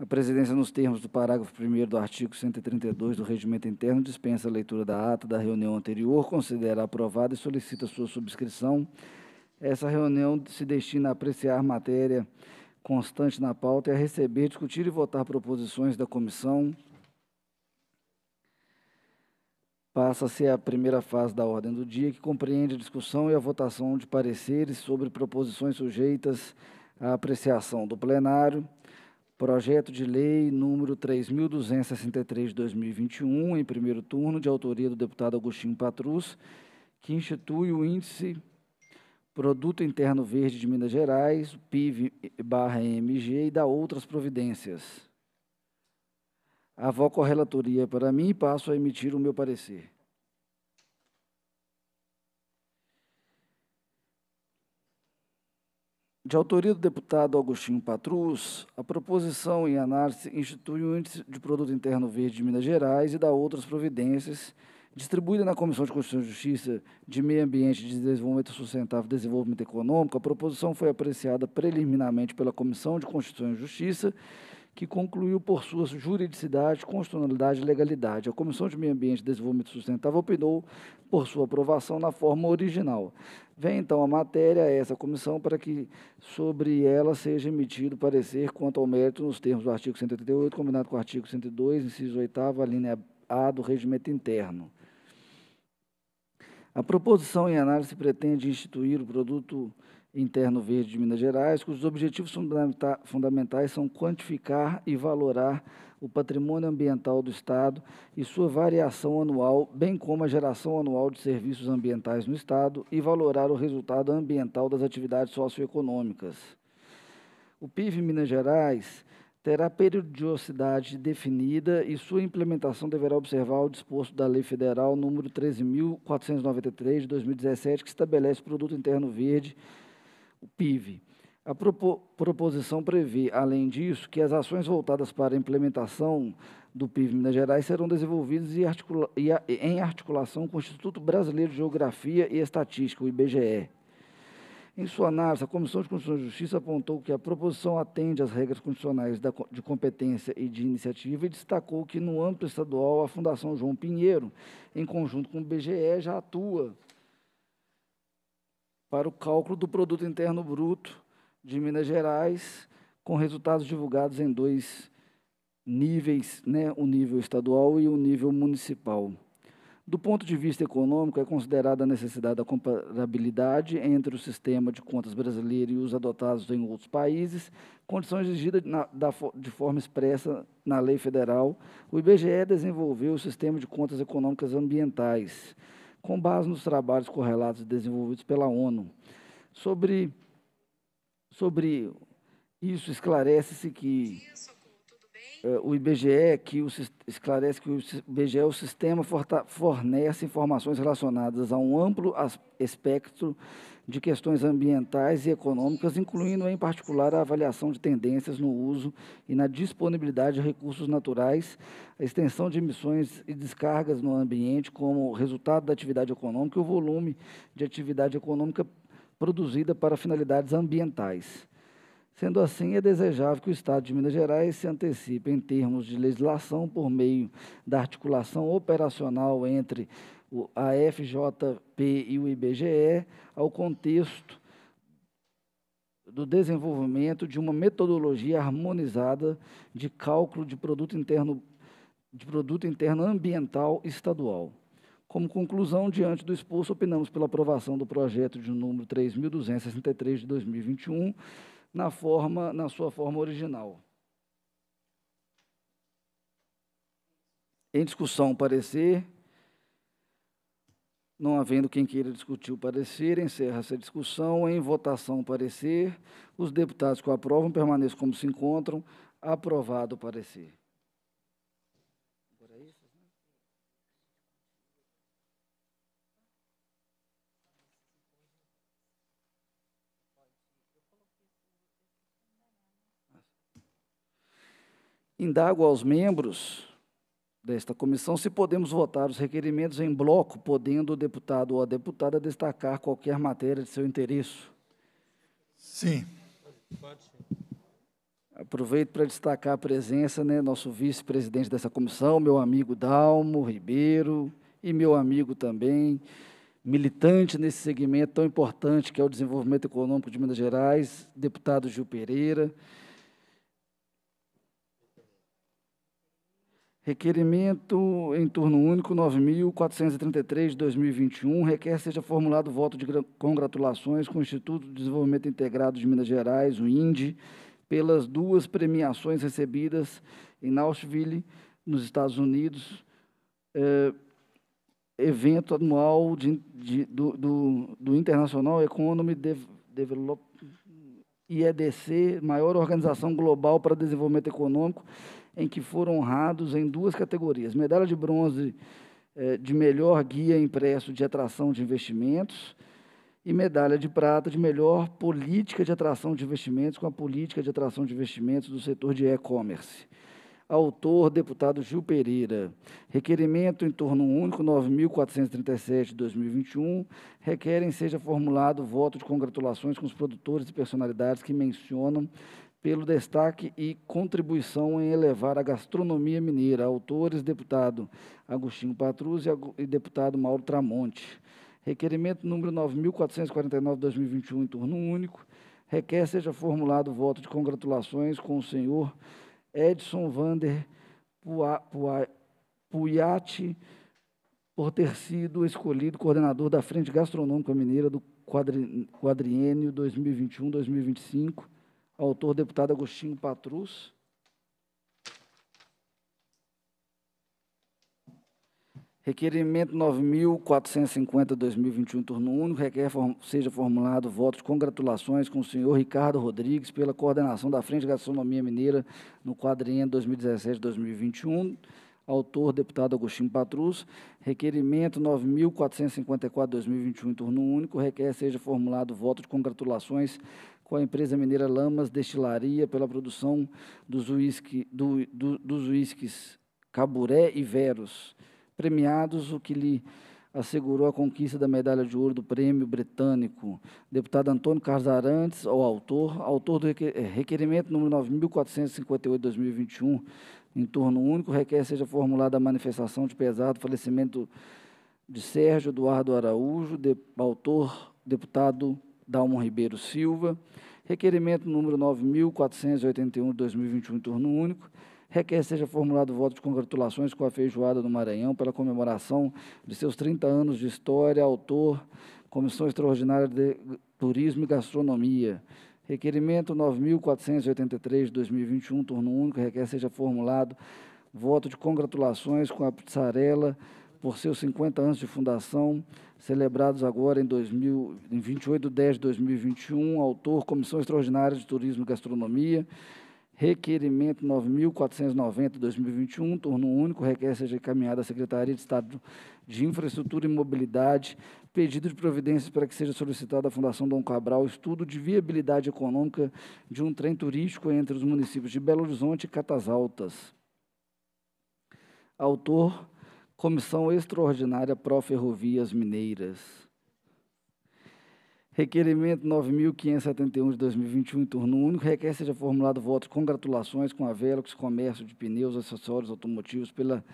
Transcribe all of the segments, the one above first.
A presidência, nos termos do parágrafo 1 do artigo 132 do Regimento Interno, dispensa a leitura da ata da reunião anterior, considera aprovada e solicita sua subscrição. Essa reunião se destina a apreciar matéria constante na pauta e a receber, discutir e votar proposições da comissão. Passa-se a primeira fase da ordem do dia, que compreende a discussão e a votação de pareceres sobre proposições sujeitas à apreciação do plenário. Projeto de Lei número 3.263 de 2021, em primeiro turno, de autoria do deputado Agostinho Patrus, que institui o Índice Produto Interno Verde de Minas Gerais, PIB/MG, e dá outras providências. Avoco a relatoria é para mim e passo a emitir o meu parecer. De autoria do deputado Agostinho Patrus, a proposição em análise institui o Índice de Produto Interno Verde de Minas Gerais e dá outras providências, distribuída na Comissão de Constituição e Justiça de Meio Ambiente e de Desenvolvimento Sustentável e Desenvolvimento Econômico, a proposição foi apreciada preliminarmente pela Comissão de Constituição e Justiça que concluiu por sua juridicidade, constitucionalidade e legalidade. A Comissão de Meio Ambiente e Desenvolvimento Sustentável opinou por sua aprovação na forma original. Vem então a matéria a essa comissão para que sobre ela seja emitido parecer quanto ao mérito nos termos do artigo 188, combinado com o artigo 102, inciso 8 a linha A do regimento interno. A proposição em análise pretende instituir o produto Interno Verde de Minas Gerais, cujos objetivos fundamentais são quantificar e valorar o patrimônio ambiental do Estado e sua variação anual, bem como a geração anual de serviços ambientais no Estado e valorar o resultado ambiental das atividades socioeconômicas. O PIB Minas Gerais terá periodicidade definida e sua implementação deverá observar o disposto da Lei Federal número 13.493 de 2017, que estabelece o produto interno verde o PIV. A proposição prevê, além disso, que as ações voltadas para a implementação do PIB Minas Gerais serão desenvolvidas e articula e a, em articulação com o Instituto Brasileiro de Geografia e Estatística, o IBGE. Em sua análise, a Comissão de Constituição e Justiça apontou que a proposição atende às regras condicionais da, de competência e de iniciativa e destacou que, no âmbito estadual, a Fundação João Pinheiro, em conjunto com o IBGE, já atua para o cálculo do Produto Interno Bruto de Minas Gerais, com resultados divulgados em dois níveis, né, o nível estadual e o nível municipal. Do ponto de vista econômico, é considerada a necessidade da comparabilidade entre o sistema de contas brasileiro e os adotados em outros países, condição exigida na, da, de forma expressa na lei federal. O IBGE desenvolveu o sistema de contas econômicas ambientais, com base nos trabalhos correlatos desenvolvidos pela ONU. Sobre, sobre isso, esclarece-se que eh, o IBGE que o, esclarece que o IBGE o sistema fornece informações relacionadas a um amplo espectro de questões ambientais e econômicas, incluindo em particular a avaliação de tendências no uso e na disponibilidade de recursos naturais, a extensão de emissões e descargas no ambiente como resultado da atividade econômica e o volume de atividade econômica produzida para finalidades ambientais. Sendo assim, é desejável que o Estado de Minas Gerais se antecipe em termos de legislação por meio da articulação operacional entre a FJP e o IBGE ao contexto do desenvolvimento de uma metodologia harmonizada de cálculo de produto interno de produto interno ambiental estadual. Como conclusão, diante do exposto, opinamos pela aprovação do projeto de número 3263 de 2021 na, forma, na sua forma original. Em discussão, parecer. Não havendo quem queira discutir o parecer, encerra-se a discussão. Em votação, parecer. Os deputados que o aprovam permaneçam como se encontram. Aprovado o parecer. Agora é isso? Indago aos membros desta comissão se podemos votar os requerimentos em bloco, podendo o deputado ou a deputada destacar qualquer matéria de seu interesse. Sim. Aproveito para destacar a presença, né, nosso vice-presidente dessa comissão, meu amigo Dalmo Ribeiro, e meu amigo também, militante nesse segmento tão importante que é o desenvolvimento econômico de Minas Gerais, deputado Gil Pereira. Requerimento em turno único 9.433 de 2021 requer seja formulado voto de congratulações com o Instituto de Desenvolvimento Integrado de Minas Gerais, o INDE, pelas duas premiações recebidas em Nashville, nos Estados Unidos, eh, evento anual de, de, do, do, do, International Economy IEDC, maior organização global para desenvolvimento econômico, em que foram honrados em duas categorias: medalha de bronze eh, de melhor guia impresso de atração de investimentos e medalha de prata de melhor política de atração de investimentos com a política de atração de investimentos do setor de e-commerce. Autor, deputado Gil Pereira. Requerimento em torno único 9.437 de 2021. Requerem seja formulado voto de congratulações com os produtores e personalidades que mencionam pelo destaque e contribuição em elevar a gastronomia mineira. Autores, deputado Agostinho Patrus e deputado Mauro Tramonte. Requerimento número 9.449-2021, em turno único. Requer seja formulado o voto de congratulações com o senhor Edson Vander Puiati, por ter sido escolhido coordenador da Frente Gastronômica Mineira do quadriênio 2021-2025 autor deputado Agostinho Patrus. Requerimento 9.450-2021, turno único, requer form seja formulado voto de congratulações com o senhor Ricardo Rodrigues pela coordenação da Frente de Gastronomia Mineira no quadriênio 2017-2021, autor deputado Agostinho Patrus. Requerimento 9.454-2021, turno único, requer seja formulado voto de congratulações com a empresa mineira Lamas Destilaria pela produção dos, uísques do, do, dos Caburé e Veros, premiados, o que lhe assegurou a conquista da medalha de ouro do Prêmio Britânico. Deputado Antônio Carlos Arantes, o autor, autor do requerimento número 9458/2021, em turno único, requer seja formulada a manifestação de pesado falecimento de Sérgio Eduardo Araújo, de, autor deputado Dalmo Ribeiro Silva. Requerimento número 9.481 de 2021, turno único. Requer que seja formulado voto de congratulações com a Feijoada do Maranhão pela comemoração de seus 30 anos de história, autor, Comissão Extraordinária de Turismo e Gastronomia. Requerimento 9.483 de 2021, turno único. Requer que seja formulado voto de congratulações com a Pizzarela por seus 50 anos de fundação, celebrados agora em, 2000, em 28 de 10 de 2021, autor Comissão Extraordinária de Turismo e Gastronomia, requerimento 9.490 de 2021, turno único, requer seja encaminhado à Secretaria de Estado de Infraestrutura e Mobilidade, pedido de providências para que seja solicitado à Fundação Dom Cabral estudo de viabilidade econômica de um trem turístico entre os municípios de Belo Horizonte e Catas Altas. Autor Comissão Extraordinária Pró-Ferrovias Mineiras. Requerimento 9.571 de 2021, em turno único, requer seja formulado voto de congratulações com a Velox Comércio de Pneus, Acessórios Automotivos pela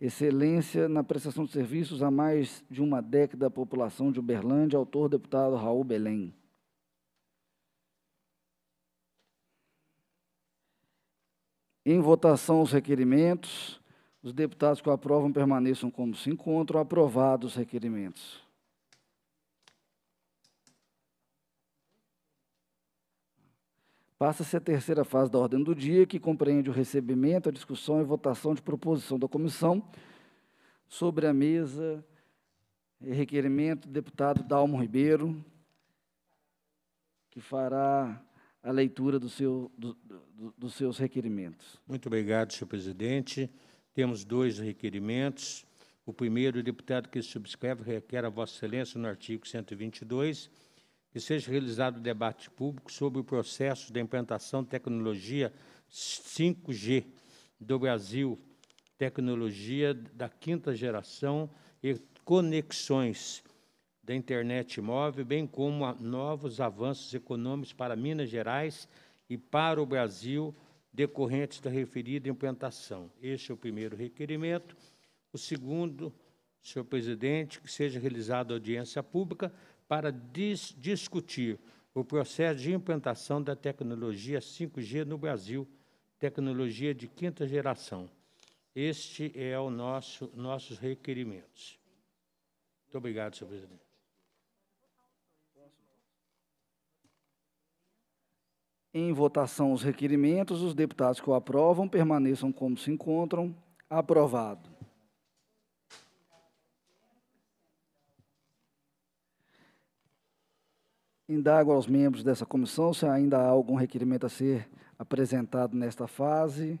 excelência na prestação de serviços há mais de uma década à população de Uberlândia, autor deputado Raul Belém. Em votação os requerimentos. Os deputados que o aprovam permaneçam como se encontram. Aprovados os requerimentos. Passa-se a terceira fase da ordem do dia, que compreende o recebimento, a discussão e votação de proposição da comissão sobre a mesa requerimento do deputado Dalmo Ribeiro, que fará a leitura do seu, do, do, dos seus requerimentos. Muito obrigado, senhor presidente. Temos dois requerimentos. O primeiro, o deputado que subscreve requer a Vossa Excelência, no artigo 122, que seja realizado debate público sobre o processo de implantação de tecnologia 5G do Brasil, tecnologia da quinta geração e conexões da internet móvel, bem como novos avanços econômicos para Minas Gerais e para o Brasil decorrentes da referida implantação. Este é o primeiro requerimento. O segundo, senhor presidente, que seja realizada audiência pública para dis discutir o processo de implantação da tecnologia 5G no Brasil, tecnologia de quinta geração. Este é o nosso nossos requerimentos. Muito obrigado, senhor presidente. Em votação os requerimentos, os deputados que o aprovam permaneçam como se encontram. Aprovado. Indago aos membros dessa comissão se ainda há algum requerimento a ser apresentado nesta fase.